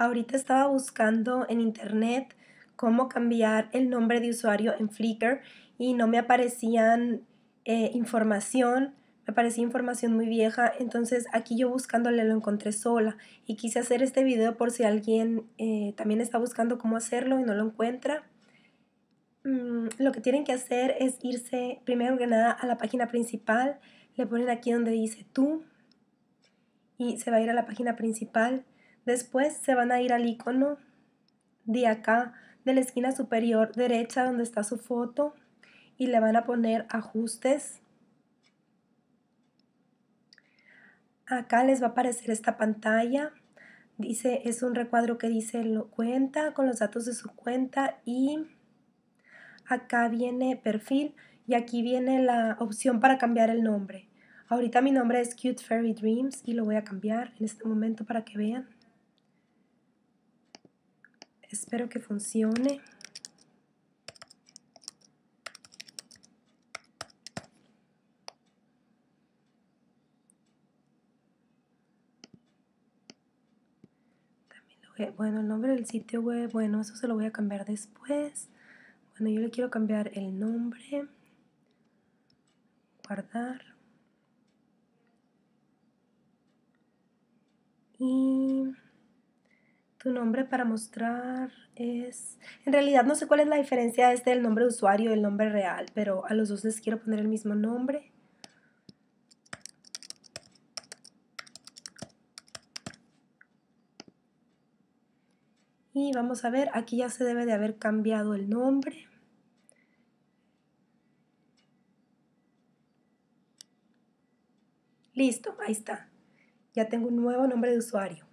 ahorita estaba buscando en internet cómo cambiar el nombre de usuario en Flickr y no me aparecían eh, información, me aparecía información muy vieja, entonces aquí yo buscándole lo encontré sola y quise hacer este video por si alguien eh, también está buscando cómo hacerlo y no lo encuentra. Mm, lo que tienen que hacer es irse primero que nada a la página principal, le ponen aquí donde dice tú y se va a ir a la página principal Después se van a ir al icono de acá, de la esquina superior derecha donde está su foto y le van a poner ajustes. Acá les va a aparecer esta pantalla. Dice, es un recuadro que dice lo cuenta con los datos de su cuenta y acá viene perfil y aquí viene la opción para cambiar el nombre. Ahorita mi nombre es Cute Fairy Dreams y lo voy a cambiar en este momento para que vean. Espero que funcione. bueno, el nombre del sitio web, bueno, eso se lo voy a cambiar después. Bueno, yo le quiero cambiar el nombre. Guardar. Y tu nombre para mostrar es... En realidad no sé cuál es la diferencia este del nombre de usuario y el nombre real, pero a los dos les quiero poner el mismo nombre. Y vamos a ver, aquí ya se debe de haber cambiado el nombre. Listo, ahí está. Ya tengo un nuevo nombre de usuario.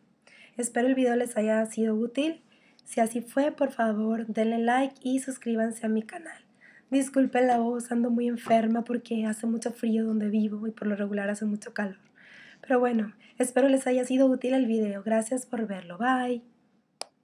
Espero el video les haya sido útil. Si así fue, por favor, denle like y suscríbanse a mi canal. Disculpen la voz, ando muy enferma porque hace mucho frío donde vivo y por lo regular hace mucho calor. Pero bueno, espero les haya sido útil el video. Gracias por verlo. Bye.